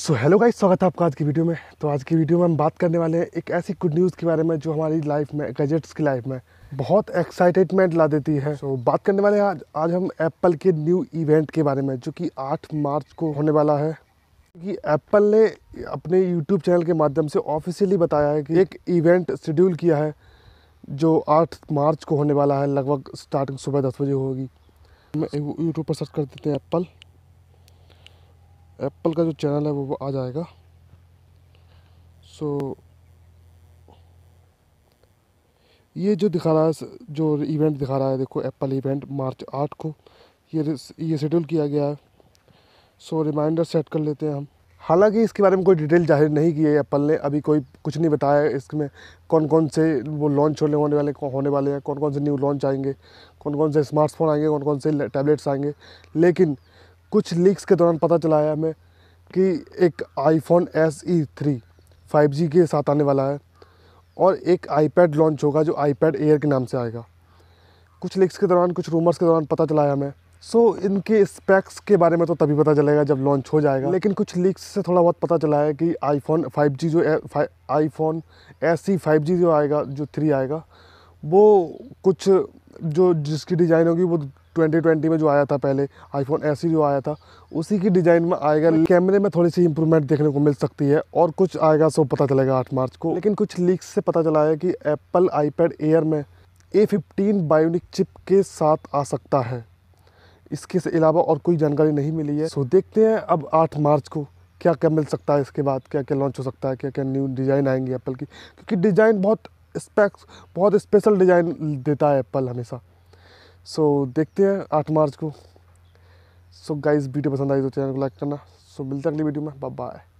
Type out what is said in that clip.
so hello guys स्वागत है आपका आज की वीडियो में तो आज की वीडियो में हम बात करने वाले हैं एक ऐसी गुड न्यूज़ के बारे में जो हमारी लाइफ में गजेट्स की लाइफ में बहुत एक्साइटेडमेंट ला देती है तो so, बात करने वाले हैं आज आज हम एप्पल के न्यू इवेंट के बारे में जो कि 8 मार्च को होने वाला है कि एप्पल ने अपने यूट्यूब चैनल के माध्यम से ऑफिशियली बताया है कि एक इवेंट शेड्यूल किया है जो आठ मार्च को होने वाला है लगभग स्टार्टिंग सुबह दस बजे होगी यूट्यूब पर सर्च कर देते हैं एप्पल एप्पल का जो चैनल है वो, आ जाएगा सो so, ये जो दिखा रहा है जो इवेंट दिखा रहा है देखो एप्पल इवेंट मार्च आठ को ये ये शेड्यूल किया गया है सो रिमाइंडर सेट कर लेते हैं हम हालांकि इसके बारे में कोई डिटेल जाहिर नहीं की है एप्पल ने अभी कोई कुछ नहीं बताया इसमें कौन कौन से वो लॉन्च होने होने वाले होने वाले हैं कौन कौन से न्यू लॉन्च आएंगे कौन कौन से स्मार्टफोन आएंगे कौन कौन से टैबलेट्स आएंगे लेकिन कुछ लीक्स के दौरान पता चला है हमें कि एक iPhone S E three five G के साथ आने वाला है और एक आईपैड लॉन्च होगा जो आईपैड एयर के नाम से आएगा कुछ लीक्स के दौरान कुछ रूमर्स के दौरान पता चला है हमें सो so, इनके स्पेक्स के बारे में तो तभी पता चलेगा जब लॉन्च हो जाएगा लेकिन कुछ लीक्स से थोड़ा बहुत पता चला है कि आईफोन 5G जो आईफोन एस सी फाइव जो आएगा जो थ्री आएगा वो कुछ जो जिसकी डिज़ाइन होगी वो 2020 में जो आया था पहले आईफोन एस जो आया था उसी की डिज़ाइन में आएगा कैमरे में थोड़ी सी इंप्रूवमेंट देखने को मिल सकती है और कुछ आएगा सो पता चलेगा आठ मार्च को लेकिन कुछ लीक से पता चला है कि एप्पल आईपैड एयर में ए फिफ्टीन बायोनिक चिप के साथ आ सकता है इसके अलावा और कोई जानकारी नहीं मिली है सो देखते हैं अब आठ मार्च को क्या क्या मिल सकता है इसके बाद क्या क्या लॉन्च हो सकता है क्या क्या न्यू डिज़ाइन आएंगी एप्पल की क्योंकि डिज़ाइन बहुत स्पेक्स बहुत स्पेशल डिज़ाइन देता है एप्पल हमेशा सो देखते हैं आठ मार्च को सो गाइस वीडियो पसंद आई तो चैनल को लाइक करना सो मिलते हैं अगली वीडियो में बाय बाय